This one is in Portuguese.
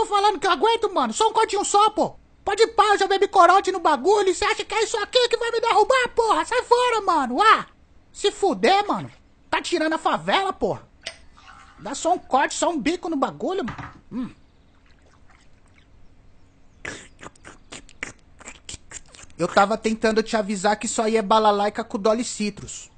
tô falando que eu aguento, mano. Só um cotinho só, pô. Pode pá, eu já bebi corote no bagulho. Você acha que é isso aqui que vai me derrubar, porra? Sai fora, mano. Ah, se fuder, mano. Tá tirando a favela, porra. Dá só um corte, só um bico no bagulho, mano. Hum. Eu tava tentando te avisar que só é balalaica com Dolly Citrus.